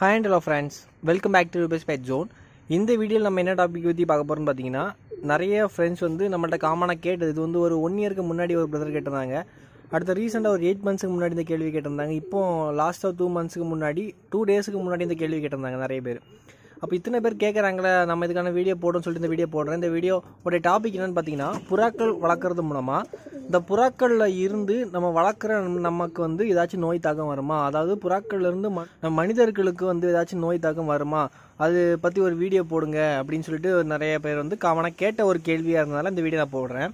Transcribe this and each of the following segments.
hi and hello friends welcome back to ரூபேஸ் பேட் ஜோன் இந்த வீடியோவில் நம்ம என்ன டாபிக் பற்றி பார்க்க போகிறோம்னு பார்த்தீங்கன்னா நிறைய ஃப்ரெண்ட்ஸ் வந்து நம்மள்ட்ட காமனாக கேட்டது இது வந்து ஒரு ஒன் இயருக்கு முன்னாடி ஒரு பிரதர் கேட்டிருந்தாங்க அடுத்த ரீசெண்டாக ஒரு எயிட் மந்த்ஸுக்கு முன்னாடி இந்த கேள்வி கேட்டிருந்தாங்க இப்போ லாஸ்ட்டாக டூ மந்த்ஸுக்கு முன்னாடி டூ டேஸுக்கு முன்னாடி இந்த கேள்வி கேட்டிருந்தாங்க நிறைய பேர் அப்போ இத்தனை பேர் கேட்குறாங்களே நம்ம இதுக்கான வீடியோ போடணும்னு சொல்லிட்டு இந்த வீடியோ போடுறேன் இந்த வீடியோ உடைய டாபிக் என்னென்னு பார்த்தீங்கன்னா புறாக்கள் வளர்க்குறது மூலமாக இந்த புறாக்களில் இருந்து நம்ம வளர்க்குற நமக்கு வந்து ஏதாச்சும் நோய் தாக்கம் வருமா அதாவது புறாக்கள்லேருந்து ம மனிதர்களுக்கு வந்து ஏதாச்சும் நோய் தாக்கம் வருமா அது பற்றி ஒரு வீடியோ போடுங்க அப்படின்னு சொல்லிட்டு நிறைய பேர் வந்து காமனாக கேட்ட ஒரு கேள்வியாக இருந்ததால் இந்த வீடியோ நான் போடுறேன்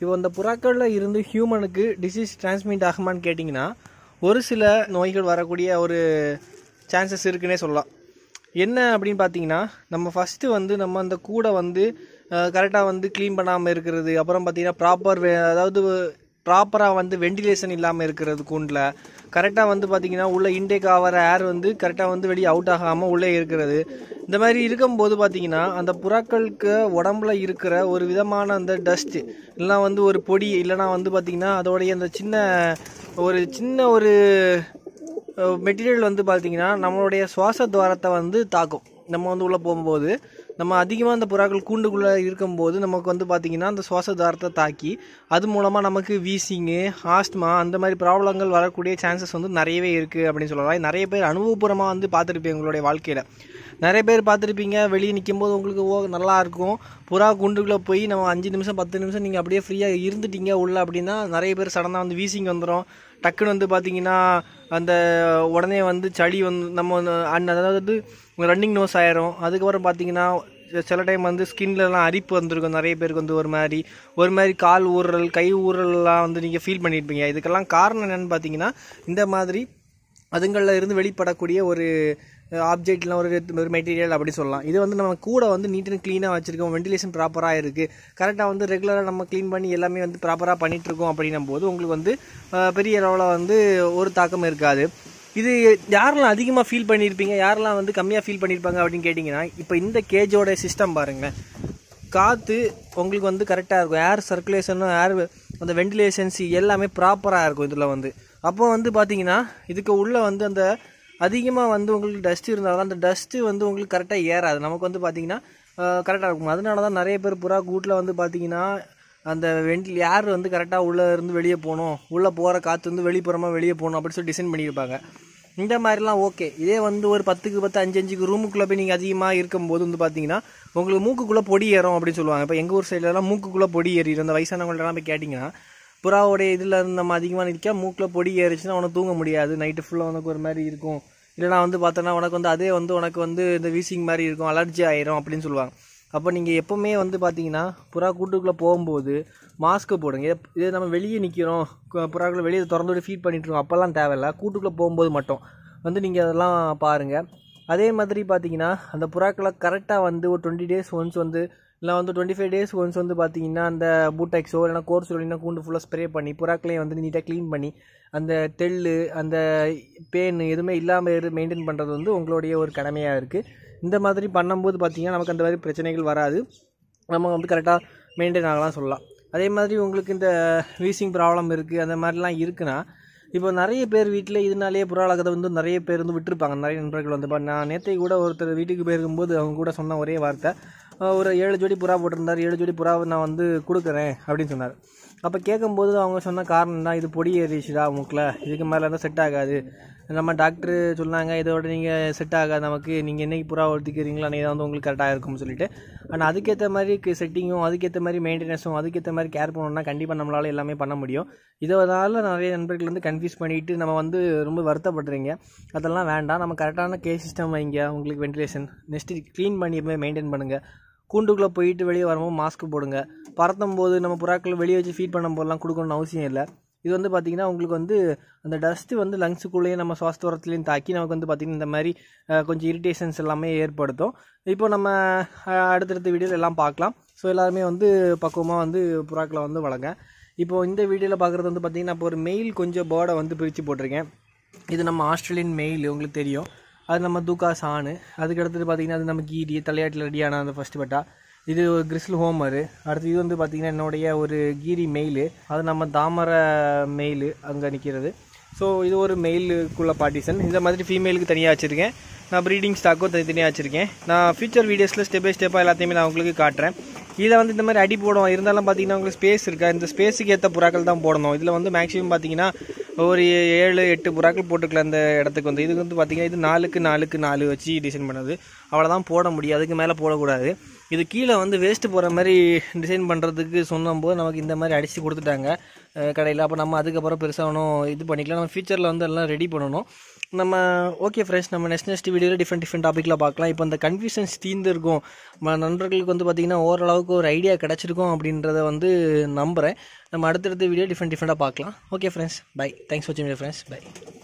இப்போ இந்த புறாக்களில் இருந்து ஹியூமனுக்கு டிசீஸ் டிரான்ஸ்மிட் ஆகுமான்னு கேட்டிங்கன்னா ஒரு சில நோய்கள் வரக்கூடிய ஒரு சான்சஸ் இருக்குன்னே சொல்லலாம் என்ன அப்படின்னு பார்த்தீங்கன்னா நம்ம ஃபஸ்ட்டு வந்து நம்ம அந்த கூடை வந்து கரெக்டாக வந்து க்ளீன் பண்ணாமல் இருக்கிறது அப்புறம் பார்த்தீங்கன்னா ப்ராப்பர் அதாவது ப்ராப்பராக வந்து வெண்டிலேஷன் இல்லாமல் இருக்கிறது கூண்டில் கரெக்டாக வந்து பார்த்திங்கன்னா உள்ளே இன்டேக் ஆகிற ஏர் வந்து கரெக்டாக வந்து வெளியே அவுட் ஆகாமல் உள்ளே இருக்கிறது இந்த மாதிரி இருக்கும்போது பார்த்தீங்கன்னா அந்த புறாக்களுக்கு உடம்புல இருக்கிற ஒரு விதமான அந்த டஸ்ட்டு இல்லைனா வந்து ஒரு பொடி இல்லைனா வந்து பார்த்திங்கன்னா அதோடைய அந்த சின்ன ஒரு சின்ன ஒரு மெட்டீரியல் வந்து பார்த்தீங்கன்னா நம்மளுடைய சுவாச துவாரத்தை வந்து தாக்கும் நம்ம வந்து உள்ளே போகும்போது நம்ம அதிகமாக அந்த புறாக்கள் கூண்டுக்குள்ளே இருக்கும்போது நமக்கு வந்து பார்த்திங்கன்னா அந்த சுவாச துவாரத்தை தாக்கி அது மூலமாக நமக்கு வீசிங்கு ஆஸ்மா அந்த மாதிரி ப்ராப்ளங்கள் வரக்கூடிய சான்சஸ் வந்து நிறையவே இருக்குது அப்படின்னு சொல்லலாம் நிறைய பேர் அனுபவபூர்வமாக வந்து பார்த்துருப்பீங்க உங்களுடைய வாழ்க்கையில் நிறைய பேர் பார்த்துருப்பீங்க வெளியே நிற்கும்போது உங்களுக்கு ஓ நல்லாயிருக்கும் புறா குண்டுக்குள்ளே போய் நம்ம அஞ்சு நிமிஷம் பத்து நிமிஷம் நீங்கள் அப்படியே ஃப்ரீயாக இருந்துட்டீங்க உள்ள அப்படின்னா நிறைய பேர் சடனாக வந்து வீசிங் வந்துடும் டக்குன்னு வந்து பார்த்திங்கன்னா அந்த உடனே வந்து சளி வந்து நம்ம அதாவது ரன்னிங் நோஸ் ஆயிரும் அதுக்கப்புறம் பார்த்தீங்கன்னா சில டைம் வந்து ஸ்கின்லலாம் அரிப்பு வந்திருக்கும் நிறைய பேருக்கு வந்து ஒரு மாதிரி ஒரு மாதிரி கால் ஊறல் கை ஊறல்லாம் வந்து நீங்கள் ஃபீல் பண்ணியிருப்பீங்க இதுக்கெல்லாம் காரணம் என்னென்னு பார்த்தீங்கன்னா இந்த மாதிரி அதுங்களில் இருந்து வெளிப்படக்கூடிய ஒரு ஆப்ஜெக்ட்லாம் ஒரு ஒரு மெட்டீரியல் அப்படி சொல்லலாம் இது வந்து நம்ம கூட வந்து நீட் அண்ட் க்ளீனாக வச்சுருக்கோம் வெண்டிலேஷன் ப்ராப்பராக இருக்குது கரெக்டாக வந்து ரெகுலராக நம்ம க்ளீன் பண்ணி எல்லாமே வந்து ப்ராப்பராக இருக்கோம் அப்படின்னும் போது உங்களுக்கு வந்து பெரிய அளவில் வந்து ஒரு தாக்கம் இருக்காது இது யாரெல்லாம் அதிகமாக ஃபீல் பண்ணியிருப்பீங்க யாரெல்லாம் வந்து கம்மியாக ஃபீல் பண்ணியிருப்பாங்க அப்படின்னு கேட்டிங்கன்னா இப்போ இந்த கேஜோட சிஸ்டம் பாருங்கள் காற்று உங்களுக்கு வந்து கரெக்டாக இருக்கும் ஏர் சர்க்குலேஷனும் ஏர் அந்த வெண்டிலேஷன்ஸ் எல்லாமே ப்ராப்பராக இருக்கும் இதில் வந்து அப்போ வந்து பார்த்தீங்கன்னா இதுக்கு உள்ளே வந்து அந்த அதிகமாக வந்து உங்களுக்கு டஸ்ட்டு இருந்தாலும் அந்த டஸ்ட்டு வந்து உங்களுக்கு கரெக்டாக ஏறாது நமக்கு வந்து பார்த்தீங்கன்னா கரெக்டாக இருக்கும் அதனால தான் நிறைய பேர் புறா கூட்டில் வந்து பார்த்தீங்கன்னா அந்த வெண்டில் யார் வந்து கரெக்டாக உள்ளே இருந்து வெளியே போகணும் உள்ளே போகிற காற்று வந்து வெளிப்புறமாக வெளியே போகணும் அப்படின்னு சொல்லி டிசைன் பண்ணியிருப்பாங்க இந்த மாதிரிலாம் ஓகே இதே வந்து ஒரு பத்துக்கு பத்து அஞ்சு அஞ்சுக்கு ரூமுக்குள்ளே போய் நீங்கள் அதிகமாக இருக்கும்போது வந்து பார்த்தீங்கன்னா உங்களுக்கு மூக்குக்குள்ளே பொடி ஏறும் அப்படின்னு சொல்லுவாங்க இப்போ எங்கள் ஊர் சைட்லலாம் மூக்குக்குள்ளே பொடி ஏறிடும் அந்த வயசானவங்கள்ட்டலாம் போய் கேட்டிங்கன்னா புறாவோடைய இதில் இருந்து நம்ம அதிகமாக நிற்க மூக்கில் பொடி ஏறிச்சுன்னா உனக்கு தூங்க முடியாது நைட்டு ஃபுல்லாக உனக்கு ஒரு மாதிரி இருக்கும் இல்லைனா வந்து பார்த்தோன்னா உனக்கு வந்து அதே வந்து உனக்கு வந்து இந்த வீசிங் மாதிரி இருக்கும் அலர்ஜி ஆயிரும் அப்படின்னு சொல்லுவாங்க அப்போ நீங்கள் எப்போவுமே வந்து பார்த்தீங்கன்னா புறா கூட்டுக்குள்ளே போகும்போது மாஸ்க்கு போடுங்க இதே நம்ம வெளியே நிற்கிறோம் புறாக்களை வெளியே திறந்து விட்டு ஃபீட் பண்ணிட்டுருவோம் அப்போல்லாம் தேவையில்ல கூட்டுக்குள்ளே போகும்போது மட்டும் வந்து நீங்கள் அதெல்லாம் பாருங்கள் அதே மாதிரி பார்த்தீங்கன்னா அந்த புறாக்களை கரெக்டாக வந்து ஒரு டுவெண்ட்டி டேஸ் ஒன்ஸ் வந்து இல்லை வந்து டுவெண்ட்டி ஃபைவ் டேஸ் ஒன்ஸ் வந்து பார்த்தீங்கன்னா அந்த பூட்டாக்ஸோ இல்லைனா கோர்ஸ் இல்லைனா கூண்டு ஃபுல்லாக ஸ்ப்ரே பண்ணி புறாக்களையும் வந்து நீட்டாக க்ளீன் பண்ணி அந்த தெல் அந்த பேனு எதுவுமே இல்லாமல் மெயின்டைன் பண்ணுறது வந்து உங்களுடைய ஒரு கடமையாக இருக்குது இந்த மாதிரி பண்ணும்போது பார்த்தீங்கன்னா நமக்கு அந்த மாதிரி பிரச்சனைகள் வராது நம்ம வந்து கரெக்டாக மெயின்டைன் ஆகலாம் சொல்லலாம் அதே மாதிரி உங்களுக்கு இந்த வீசிங் ப்ராப்ளம் இருக்குது அந்த மாதிரிலாம் இருக்குன்னா இப்போ நிறைய பேர் வீட்டில் இதனாலேயே புறாலகத்தை வந்து நிறைய பேர் வந்து விட்டுருப்பாங்க நிறைய நண்பர்கள் வந்து நான் நேற்றை கூட ஒருத்தர் வீட்டுக்கு போயிருக்கும்போது அவங்க கூட சொன்ன ஒரே வார்த்தை ஒரு ஏழு ஜோடி புறா போட்டிருந்தார் ஏழு ஜோடி புறாவை நான் வந்து கொடுக்குறேன் அப்படின்னு சொன்னார் அப்போ கேட்கும்போது அவங்க சொன்ன காரணம் தான் இது பொடி ஏறிச்சுடா மூக்கில் இதுக்கு மேலே இருந்தால் செட் ஆகாது நம்ம டாக்டர் சொன்னாங்க இதோட நீங்கள் செட் ஆகாது நமக்கு நீங்கள் என்றைக்கு புறா ஒழுத்திக்கிறீங்களோ அன்றைக்கி வந்து உங்களுக்கு கரெக்டாக இருக்கும்னு சொல்லிட்டு ஆனால் அதுக்கேற்ற மாதிரி செட்டிங்கும் அதுக்கேற்ற மாதிரி மெயின்டெனன்ஸும் அதுக்கேற்ற மாதிரி கேர் பண்ணணும்னா கண்டிப்பாக நம்மளால் எல்லாமே பண்ண முடியும் இதனால நிறைய நண்பர்கள் வந்து கன்ஃபியூஸ் பண்ணிவிட்டு நம்ம வந்து ரொம்ப வருத்தப்படுறீங்க அதெல்லாம் வேண்டாம் நம்ம கரெக்டான கே சிஸ்டம் வைங்க உங்களுக்கு வென்டிலேஷன் நெக்ஸ்ட்டு க்ளீன் பண்ணி எப்பவுமே மெயின்டைன் பண்ணுங்கள் கூண்டுக்குள்ளே போயிட்டு வெளியே வரும்போது மாஸ்க் போடுங்க பறத்தும் போது நம்ம புறாக்களை வெளியே வச்சு ஃபீட் பண்ணும் போதெல்லாம் கொடுக்கணும்னு அவசியம் இல்லை இது வந்து பார்த்திங்கன்னா உங்களுக்கு வந்து அந்த டஸ்ட்டு வந்து லங்ஸுக்குள்ளேயும் நம்ம சுவாஸ்தவரத்துலேயும் தாக்கி நமக்கு வந்து பார்த்திங்கன்னா இந்த மாதிரி கொஞ்சம் இரிட்டேஷன்ஸ் எல்லாமே ஏற்படுத்தும் இப்போ நம்ம அடுத்தடுத்த வீடியோவில் எல்லாம் பார்க்கலாம் ஸோ எல்லாருமே வந்து பக்குவமாக வந்து புறாக்களை வந்து வளங்க இப்போது இந்த வீடியோவில் பார்க்குறது வந்து பார்த்திங்கன்னா இப்போ ஒரு மெயில் கொஞ்சம் போர்டை வந்து பிரித்து போட்டிருக்கேன் இது நம்ம ஆஸ்திரேலியன் மெயில் உங்களுக்கு தெரியும் அது நம்ம தூக்கா சாணு அதுக்கு பார்த்தீங்கன்னா பார்த்திங்கன்னா அது நம்ம கீடி தலையாட்டில் ரெடியான அந்த ஃபஸ்ட்டு பட்டா இது ஒரு கிறிஸ்டல் ஹோமரு அடுத்து இது வந்து பார்த்திங்கன்னா என்னுடைய ஒரு கீரி மெயிலு அது நம்ம தாமரை மெயிலு அங்கே நிற்கிறது ஸோ இது ஒரு மெயிலுக்குள்ள பார்ட்டிஷன் இந்த மாதிரி ஃபீமேலுக்கு தனியாக வச்சுருக்கேன் நான் ப்ரீடிங் ஸ்டாக்கும் தனியாக வச்சுருக்கேன் நான் ஃபியூச்சர் வீடியோஸில் ஸ்டெப் பை ஸ்டெப்பாக எல்லாத்தையுமே நான் உங்களுக்கு காட்டுறேன் இதில் வந்து இந்த மாதிரி அடி போடும் இருந்தாலும் பார்த்தீங்கன்னா உங்களுக்கு ஸ்பேஸ் இருக்கா இந்த ஸ்பேஸுக்கு ஏற்ற புறாக்கள் தான் போடணும் இதில் வந்து மேக்ஸிமம் பார்த்தீங்கன்னா ஒரு ஏழு எட்டு புறாக்கள் போட்டுக்கல அந்த இடத்துக்கு வந்து இதுக்கு வந்து பார்த்திங்கன்னா இது நாலுக்கு நாலுக்கு நாலு வச்சு டிசைன் பண்ணது அவ்வளோதான் போட முடியும் அதுக்கு மேலே போடக்கூடாது இது கீழே வந்து வேஸ்ட்டு போகிற மாதிரி டிசைன் பண்ணுறதுக்கு சொன்னபோது நமக்கு இந்த மாதிரி அடித்து கொடுத்துட்டாங்க கடையில் அப்போ நம்ம அதுக்கப்புறம் பெருசாக ஒன்றும் இது பண்ணிக்கலாம் நம்ம ஃபியூச்சரில் வந்து எல்லாம் ரெடி பண்ணணும் நம்ம ஓகே ஃப்ரெண்ட்ஸ் நம்ம நெக்ஸ்ட் நெக்ஸ்ட் வீடியோவில் டிஃப்ரெண்ட் டிஃப்ரெண்ட் டாப்பிக்கில் பார்க்கலாம் இப்போ இந்த கன்ஃபியூஷன்ஸ் தீர்ந்துருக்கும் நம்ம நண்பர்களுக்கு வந்து பார்த்திங்கன்னா ஓரளவுக்கு ஒரு ஐடியா கிடச்சிருக்கும் அப்படின்றத வந்து நம்புகிறேன் நம்ம அடுத்தடுத்த வீடியோ டிஃப்ரெண்ட் டிஃப்ரெண்ட்டாக பார்க்கலாம் ஓகே ஃப்ரெண்ட்ஸ் பை தேங்க்ஸ் வாட்சிங் ஃப்ரெண்ட்ஸ் பை